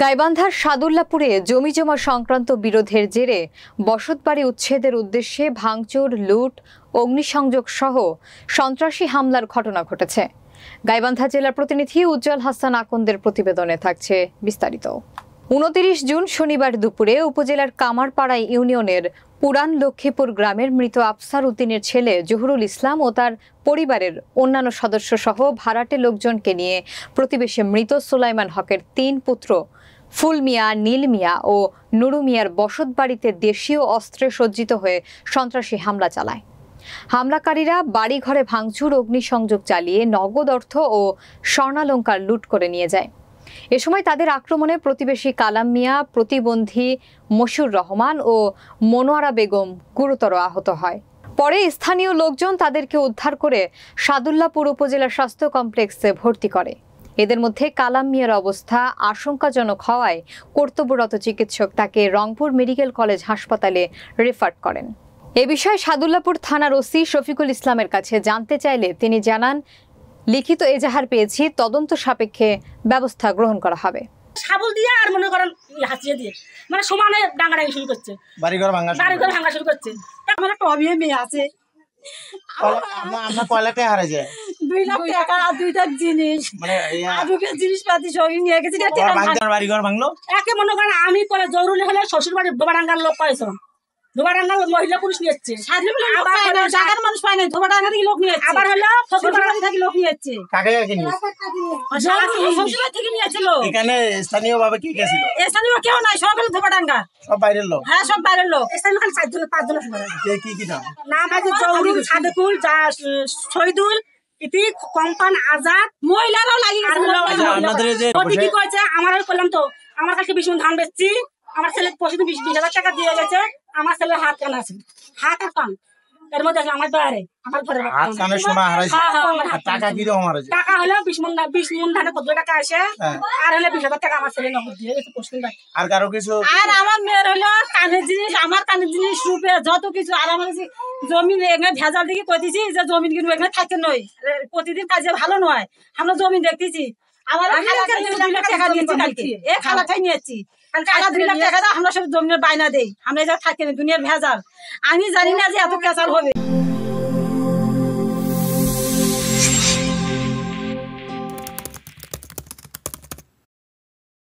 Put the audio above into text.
গাইবান্ধার সাদুল্লাপুরে জমিজমা সংক্রান্ত বিরোধের জেরে বসতবাড়ি উচ্ছেদের উদ্দেশ্যে ভাঙচুর লুট অগ্নিসংযোগ সহ সন্ত্রাসী হামলার ঘটনা ঘটেছে গাইবান্ধা জেলার প্রতিনিধি উজ্জ্বল হাসান আকন্দের প্রতিবেদনে থাকছে বিস্তারিত উনত্রিশ জুন শনিবার দুপুরে উপজেলার কামারপাড়া ইউনিয়নের পুরান লক্ষ্মীপুর গ্রামের মৃত আফসার উদ্দিনের ছেলে জহুরুল ইসলাম ও তার পরিবারের অন্যান্য সদস্য সহ ভাড়াটে লোকজনকে নিয়ে প্রতিবেশী মৃত সুলাইমান হকের তিন পুত্র ফুল মিয়া নীল মিয়া ও নুরু মিয়ার বসত বাড়িতে দেশীয় অস্ত্রে সজ্জিত হয়ে সন্ত্রাসী হামলা চালায় হামলাকারীরা বাড়িঘরে ভাঙচুর অগ্নিসংযোগ চালিয়ে নগদ অর্থ ও স্বর্ণালঙ্কার লুট করে নিয়ে যায় এ সময় তাদের আক্রমণে প্রতিবেশী কালাম মিয়া প্রতিবন্ধী মশুর রহমান ও মনোয়ারা বেগম গুরুতর আহত হয় পরে স্থানীয় লোকজন তাদেরকে উদ্ধার করে সাদুল্লাপুর উপজেলা স্বাস্থ্য কমপ্লেক্সে ভর্তি করে এদের মধ্যে কালাম মিয়ার অবস্থা আশঙ্কাজনক হওয়ায় কর্তব্যরত চিকিৎসক তাকে রংপুর মেডিকেল কলেজ হাসপাতালে রেফার করেন এ বিষয়ে সাদুল্লাপুর থানার ওসি শফিকুল ইসলামের কাছে জানতে চাইলে তিনি জানান লিখিত এজাহার পেয়েছি তদন্ত সাপেক্ষে ব্যবস্থা গ্রহণ করা হবে দিয়ে আর মনে করেন দিয়ে মানে সমানে ডাঙ্গাডাঙ্গি শুরু করছে বাড়িঘর ভাঙা বাড়িঘর ভাঙা শুরু করছে আমার একটা অভিয়ে মেয়ে আছে দুইটা জিনিস মানে একে মনে করেন আমি পরে জরুরি হলে শ্বশুর বাড়ির ডাঙ্গার লোক পাইছিলাম মহিলা লোক নিয়ে আবার কেউ হ্যাঁ, শহীদুল কম্পান আজাদ মহিলারাও লাগিয়ে আচ্ছা, কি আমার তো আমার কাছে ভীষণ ধান বেচছি আমার ছেলে পরশুদিন বিশ হাজার টাকা দিয়ে গেছে আমার ছেলের হাত কান আছে হাত আর এর মধ্যে আছে আমার বাইরে আমার ঘরে হাত কানে সোনা হ্যাঁ, হ্যাঁ, হারাইছে টাকা কি রকম হারাইছে টাকা হলো মন মন ধানে কত টাকা হ্যাঁ। আর টাকা আমার ছেলে নগদ দিয়ে ভাই আর কারো কিছু আর আমার মেয়ের হলো কানের জিনিস আমার কানের জিনিস রূপে যত কিছু আর আমার জমি এখানে ভেজাল দিকে দিছি যে জমিন কিন্তু এখানে থাকে নই প্রতিদিন কাজে ভালো নয় আমরা জমিন দেখতেছি টাকা নিয়েছি কালকে এ খালা খাই আমরা সব জমির বায়না দেই আমরা থাকি দুনিয়ার ভেজাল আমি জানি না যে এত ভেজাল হবে